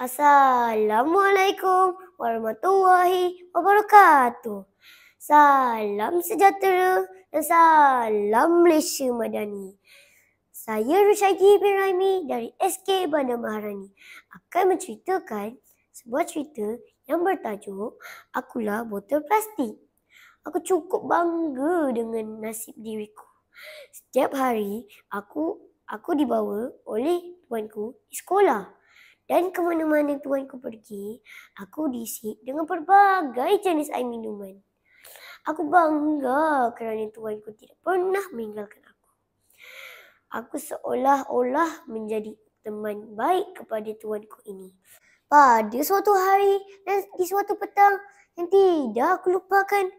Assalamualaikum warahmatullahi wabarakatuh. Salam sejahtera dan salam Malaysia Madani. Saya Rushaiki bin Raimi dari SK Bandar Maharani akan menceritakan sebuah cerita yang bertajuk Akulah Botol Plastik. Aku cukup bangga dengan nasib diriku. Setiap hari aku aku dibawa oleh tuanku di sekolah. Dan ke mana-mana tuan ku pergi, aku diisi dengan pelbagai jenis air minuman. Aku bangga kerana tuan ku tidak pernah meninggalkan aku. Aku seolah-olah menjadi teman baik kepada tuan ku ini. Pada suatu hari dan di suatu petang yang tidak aku lupakan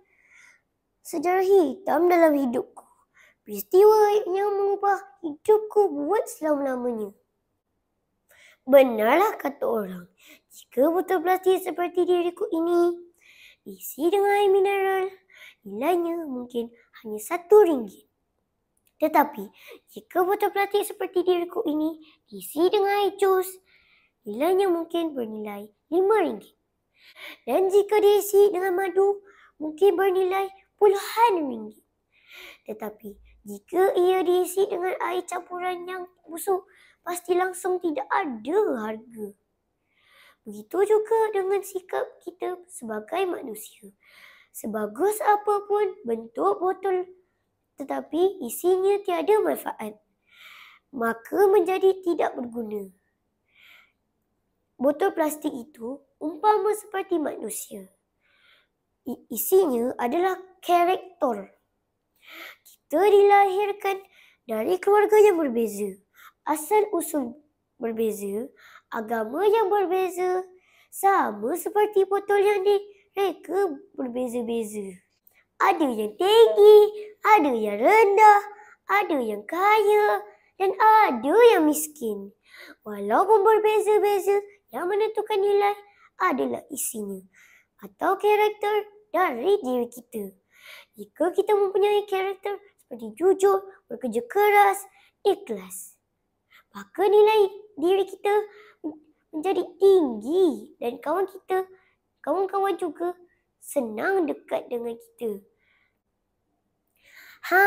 sejarah hitam dalam hidupku. Peristiwa yang mengubah hidupku buat selama-lamanya. Benarlah kata orang, jika botol plastik seperti diriku ini diisi dengan air mineral, nilainya mungkin hanya satu ringgit. Tetapi, jika botol plastik seperti diriku ini diisi dengan air jus, nilainya mungkin bernilai lima ringgit. Dan jika diisi dengan madu, mungkin bernilai puluhan ringgit. Tetapi, jika ia diisi dengan air campuran yang busuk, pasti langsung tidak ada harga. Begitu juga dengan sikap kita sebagai manusia. Sebagus apapun bentuk botol tetapi isinya tiada manfaat. Maka menjadi tidak berguna. Botol plastik itu umpama seperti manusia. I- isinya adalah karakter. Kita dilahirkan dari keluarga yang berbeza asal usul berbeza, agama yang berbeza, sama seperti botol yang di reka berbeza-beza. Ada yang tinggi, ada yang rendah, ada yang kaya dan ada yang miskin. Walaupun berbeza-beza, yang menentukan nilai adalah isinya atau karakter dari diri kita. Jika kita mempunyai karakter seperti jujur, bekerja keras, ikhlas maka nilai diri kita menjadi tinggi dan kawan kita, kawan-kawan juga senang dekat dengan kita. Ha,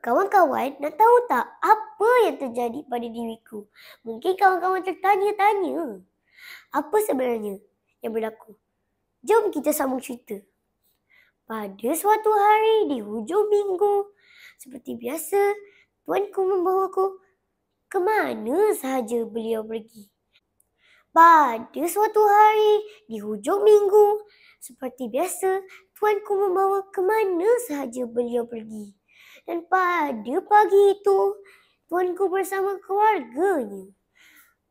kawan-kawan nak tahu tak apa yang terjadi pada diriku? Mungkin kawan-kawan tertanya-tanya. Apa sebenarnya yang berlaku? Jom kita sambung cerita. Pada suatu hari di hujung minggu, seperti biasa, tuanku membawaku ke mana sahaja beliau pergi. Pada suatu hari di hujung minggu, seperti biasa, tuanku membawa ke mana sahaja beliau pergi. Dan pada pagi itu, tuanku bersama keluarganya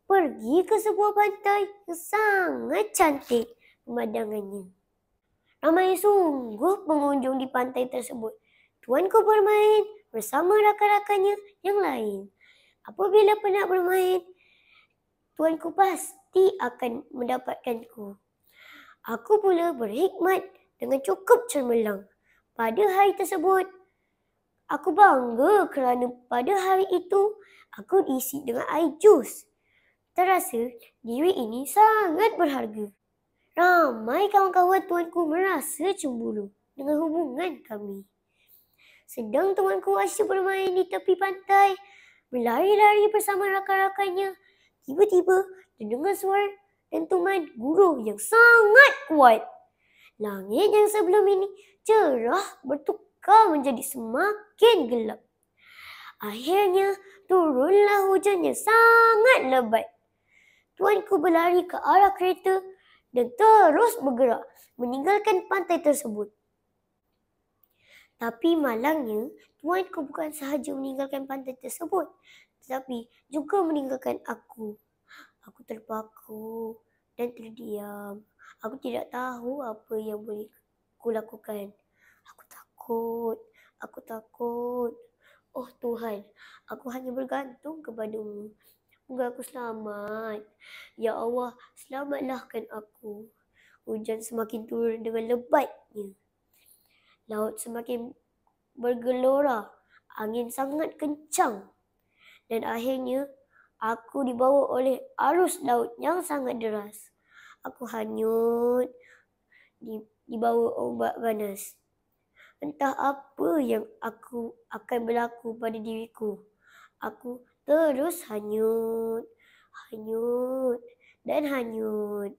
pergi ke sebuah pantai yang sangat cantik pemandangannya. Ramai sungguh pengunjung di pantai tersebut. Tuanku bermain bersama rakan-rakannya yang lain. Apabila penat bermain, tuanku pasti akan mendapatkanku. Aku pula berhikmat dengan cukup cermelang. Pada hari tersebut, aku bangga kerana pada hari itu, aku isi dengan air jus. Terasa diri ini sangat berharga. Ramai kawan-kawan tuanku merasa cemburu dengan hubungan kami. Sedang tuanku asyik bermain di tepi pantai, berlari-lari bersama rakan-rakannya. Tiba-tiba, terdengar suara dentuman guru yang sangat kuat. Langit yang sebelum ini cerah bertukar menjadi semakin gelap. Akhirnya, turunlah hujan yang sangat lebat. Tuanku berlari ke arah kereta dan terus bergerak meninggalkan pantai tersebut. Tapi malangnya, tuanku bukan sahaja meninggalkan pantai tersebut, tetapi juga meninggalkan aku. Aku terpaku dan terdiam. Aku tidak tahu apa yang boleh aku lakukan. Aku takut. Aku takut. Oh Tuhan, aku hanya bergantung kepadamu. Semoga aku selamat. Ya Allah, selamatlahkan aku. Hujan semakin turun dengan lebatnya. Laut semakin bergelora. Angin sangat kencang. Dan akhirnya, aku dibawa oleh arus laut yang sangat deras. Aku hanyut di bawah ombak ganas. Entah apa yang aku akan berlaku pada diriku. Aku terus hanyut, hanyut dan hanyut.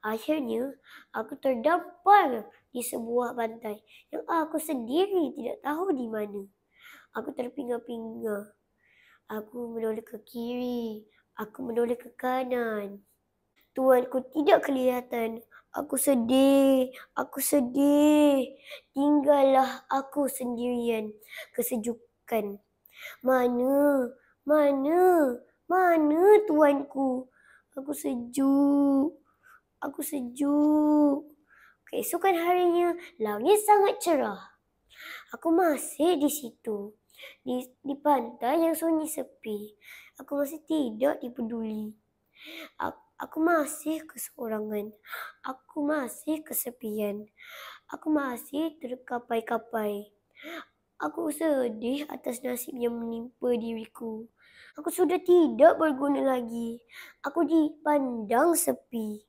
Akhirnya, aku terdampar di sebuah pantai yang aku sendiri tidak tahu di mana. Aku terpinga-pinga. Aku menoleh ke kiri. Aku menoleh ke kanan. Tuanku tidak kelihatan. Aku sedih. Aku sedih. Tinggallah aku sendirian. Kesejukan. Mana? Mana? Mana tuanku? Aku sejuk aku sejuk. Keesokan harinya, langit sangat cerah. Aku masih di situ, di, di pantai yang sunyi sepi. Aku masih tidak dipeduli. Aku, aku masih keseorangan. Aku masih kesepian. Aku masih terkapai-kapai. Aku sedih atas nasib yang menimpa diriku. Aku sudah tidak berguna lagi. Aku dipandang sepi.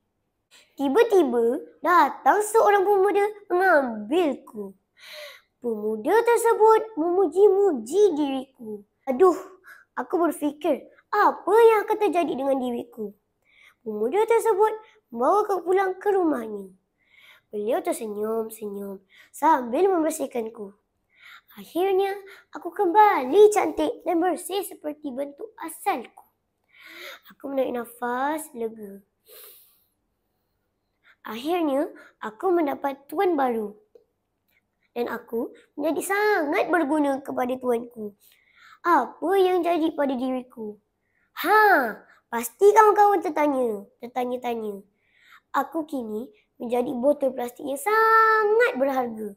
Tiba-tiba datang seorang pemuda mengambilku. Pemuda tersebut memuji-muji diriku. Aduh, aku berfikir apa yang akan terjadi dengan diriku. Pemuda tersebut membawa aku pulang ke rumahnya. Beliau tersenyum-senyum sambil membersihkanku. Akhirnya, aku kembali cantik dan bersih seperti bentuk asalku. Aku menarik nafas lega. Akhirnya, aku mendapat tuan baru. Dan aku menjadi sangat berguna kepada tuanku. Apa yang jadi pada diriku? Ha, pasti kawan-kawan tertanya, tertanya-tanya. Aku kini menjadi botol plastik yang sangat berharga.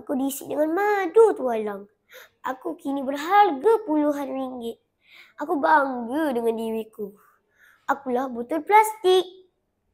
Aku diisi dengan madu tualang. Aku kini berharga puluhan ringgit. Aku bangga dengan diriku. Akulah botol plastik.